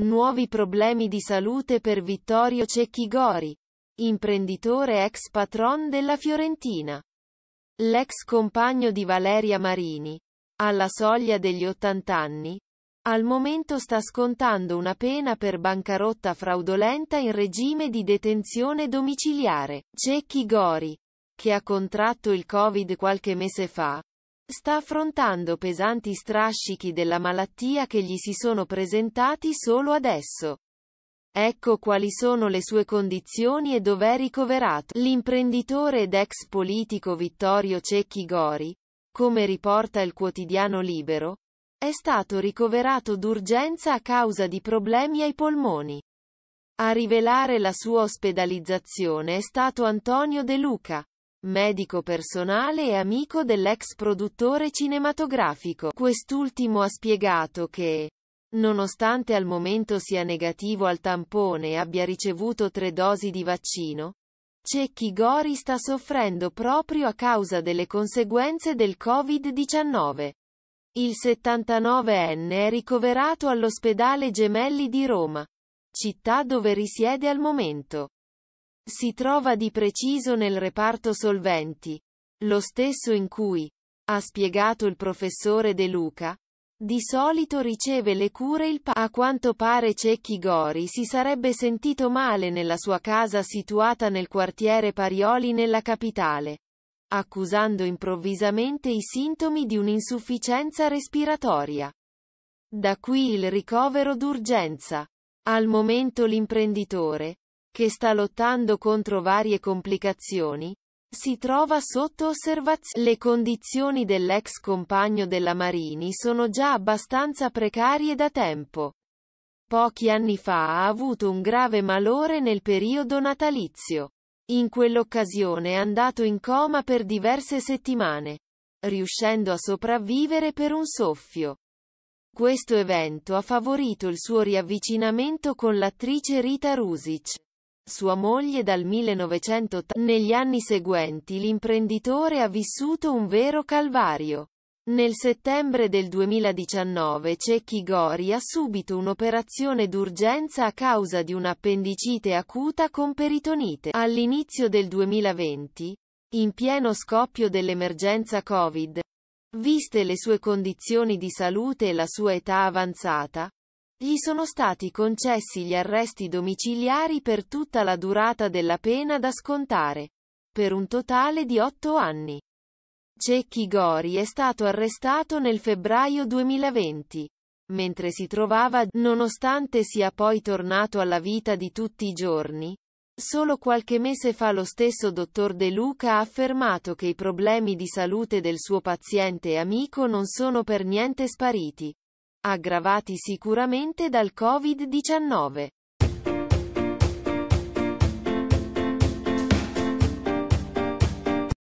Nuovi problemi di salute per Vittorio Cecchigori, imprenditore ex patron della Fiorentina. L'ex compagno di Valeria Marini, alla soglia degli 80 anni, al momento sta scontando una pena per bancarotta fraudolenta in regime di detenzione domiciliare. Cecchigori, che ha contratto il Covid qualche mese fa, sta affrontando pesanti strascichi della malattia che gli si sono presentati solo adesso. Ecco quali sono le sue condizioni e dov'è ricoverato. L'imprenditore ed ex politico Vittorio Cecchi Gori, come riporta il quotidiano Libero, è stato ricoverato d'urgenza a causa di problemi ai polmoni. A rivelare la sua ospedalizzazione è stato Antonio De Luca, medico personale e amico dell'ex produttore cinematografico. Quest'ultimo ha spiegato che Nonostante al momento sia negativo al tampone e abbia ricevuto tre dosi di vaccino, Cecchi Gori sta soffrendo proprio a causa delle conseguenze del Covid-19. Il 79enne è ricoverato all'ospedale Gemelli di Roma, città dove risiede al momento. Si trova di preciso nel reparto solventi, lo stesso in cui, ha spiegato il professore De Luca, di solito riceve le cure il pa- A quanto pare Cecchi Gori si sarebbe sentito male nella sua casa situata nel quartiere Parioli nella capitale, accusando improvvisamente i sintomi di un'insufficienza respiratoria. Da qui il ricovero d'urgenza. Al momento l'imprenditore, che sta lottando contro varie complicazioni, si trova sotto osservazione. Le condizioni dell'ex compagno della Marini sono già abbastanza precarie da tempo. Pochi anni fa ha avuto un grave malore nel periodo natalizio. In quell'occasione è andato in coma per diverse settimane, riuscendo a sopravvivere per un soffio. Questo evento ha favorito il suo riavvicinamento con l'attrice Rita Rusic sua moglie dal 1980. Negli anni seguenti l'imprenditore ha vissuto un vero calvario. Nel settembre del 2019 Cecchi Gori ha subito un'operazione d'urgenza a causa di un'appendicite acuta con peritonite. All'inizio del 2020, in pieno scoppio dell'emergenza Covid, viste le sue condizioni di salute e la sua età avanzata, gli sono stati concessi gli arresti domiciliari per tutta la durata della pena da scontare, per un totale di otto anni. Cecchi Gori è stato arrestato nel febbraio 2020, mentre si trovava, nonostante sia poi tornato alla vita di tutti i giorni, Solo qualche mese fa lo stesso dottor De Luca ha affermato che i problemi di salute del suo paziente e amico non sono per niente spariti, aggravati sicuramente dal Covid-19.